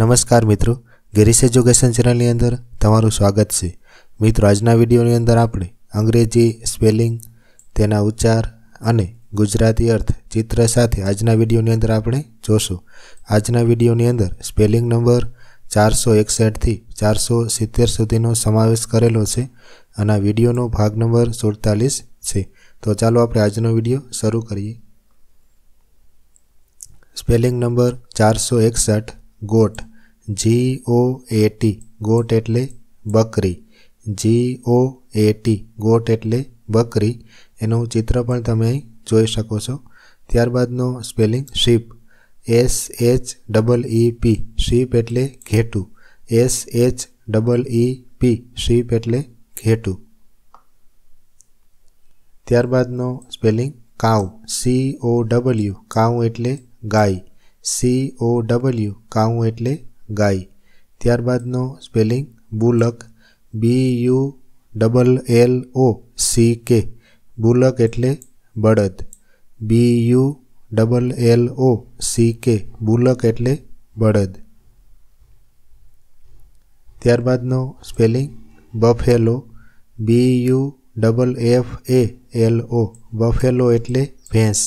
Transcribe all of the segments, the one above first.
નમસ્કાર મિત્રો ગિરીશ એજ્યુકેશન ચેનલની અંદર તમારું સ્વાગત છે મિત્રો આજના વિડીયોની અંદર આપણે અંગ્રેજી સ્પેલિંગ તેના ઉચ્ચાર અને ગુજરાતી અર્થ ચિત્ર સાથે આજના વિડીયોની અંદર આપણે જોશું આજના વિડીયોની અંદર સ્પેલિંગ નંબર ચારસો એકસઠથી ચારસો સિત્તેર સુધીનો સમાવેશ કરેલો છે અને વિડીયોનો ભાગ નંબર સુડતાલીસ છે તો ચાલો આપણે આજનો વિડીયો શરૂ કરીએ સ્પેલિંગ નંબર ચારસો એકસઠ goat G O A T goat એટલે બકરી જી ઓ એ ટી ગોટ એટલે બકરી એનું ચિત્ર પણ તમે અહીં જોઈ શકો છો ત્યારબાદનો spelling sheep S H double E P sheep એટલે ઘેટું S H double E P sheep એટલે ઘેટું ત્યારબાદનો spelling cow C O W cow એટલે ગાય સી ઓ ડબલ્યુ કાઉ એટલે ગાય ત્યારબાદનો spelling bullock B U double L O C K bullock એટલે બળદ B U double L O C K bullock એટલે બળદ ત્યારબાદનો spelling buffalo B U double F A L O buffalo એટલે ભેંસ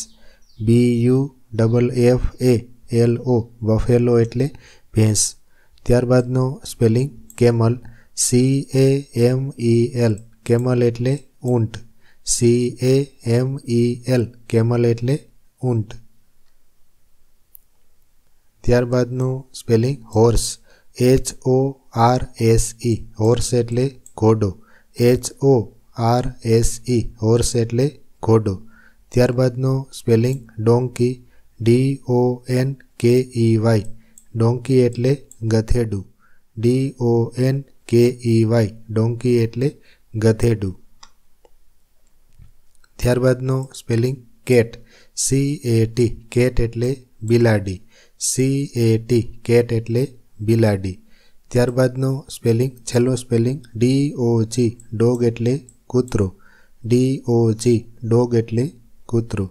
B U double F A L O buffalo એટલે ભેંસ ત્યારબાદનું spelling camel C A M E L camel એટલે ઊંટ C A M E L camel એટલે ઊંટ ત્યારબાદનું spelling horse H O R S E horse એટલે ઘોડો H O R S E horse એટલે ઘોડો ત્યારબાદનું spelling donkey D O N K E Y donkey એટલે ગધેડું D O N K E Y donkey એટલે ગધેડું ત્યારબાદનો spelling cat C A T cat એટલે બિલાડી સી એ ટી કેટ એટલે બિલાડી ત્યારબાદનો સ્પેલિંગ છેલ્લો spelling D O G dog એટલે કૂતરો ડી ઓ જી ડોગ એટલે કૂતરો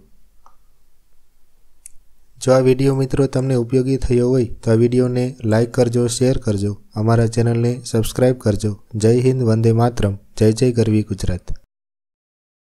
જો આ વિડીયો મિત્રો તમને ઉપયોગી થયો હોય તો આ વિડીયોને લાઇક કરજો શેર કરજો અમારા ચેનલને સબસ્ક્રાઇબ કરજો જય હિન્દ વંદે માતરમ જય જય ગરવી ગુજરાત